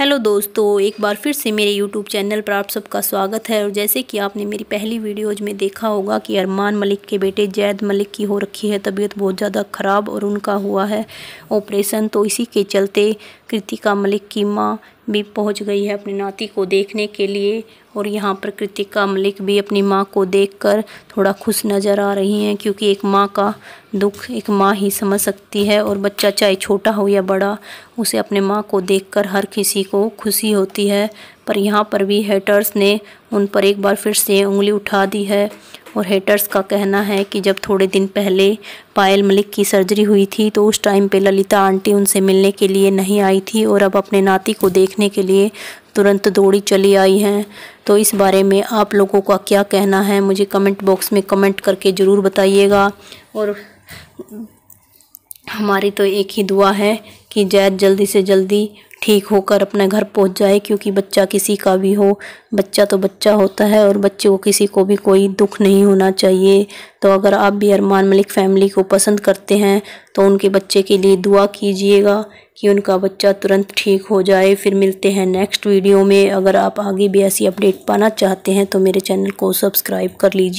hello दोस्तों एक बार फिर से मेरे यूट्यूब चैनल पर आप सबका स्वागत है और जैसे कि आपने मेरी पहली वीडियोज में देखा होगा कि अरमान मलिक के बेटे जैद मलिक की हो रखी है तबीयत बहुत ज़्यादा ख़राब और उनका हुआ है ऑपरेशन तो इसी के चलते कृतिका मलिक की माँ भी पहुंच गई है अपनी नाती को देखने के लिए और यहाँ पर कृतिका मलिक भी अपनी माँ को देखकर थोड़ा खुश नज़र आ रही हैं क्योंकि एक माँ का दुख एक माँ ही समझ सकती है और बच्चा चाहे छोटा हो या बड़ा उसे अपने माँ को देखकर हर किसी को खुशी होती है पर यहाँ पर भी हेटर्स ने उन पर एक बार फिर से उंगली उठा दी है और हेटर्स का कहना है कि जब थोड़े दिन पहले पायल मलिक की सर्जरी हुई थी तो उस टाइम पे ललिता आंटी उनसे मिलने के लिए नहीं आई थी और अब अपने नाती को देखने के लिए तुरंत दौड़ी चली आई हैं तो इस बारे में आप लोगों का क्या कहना है मुझे कमेंट बॉक्स में कमेंट करके ज़रूर बताइएगा और हमारी तो एक ही दुआ है कि जैद जल्दी से जल्दी ठीक होकर अपने घर पहुंच जाए क्योंकि बच्चा किसी का भी हो बच्चा तो बच्चा होता है और बच्चे को किसी को भी कोई दुख नहीं होना चाहिए तो अगर आप भी अरमान मलिक फैमिली को पसंद करते हैं तो उनके बच्चे के लिए दुआ कीजिएगा कि उनका बच्चा तुरंत ठीक हो जाए फिर मिलते हैं नेक्स्ट वीडियो में अगर आप आगे भी ऐसी अपडेट पाना चाहते हैं तो मेरे चैनल को सब्सक्राइब कर लीजिए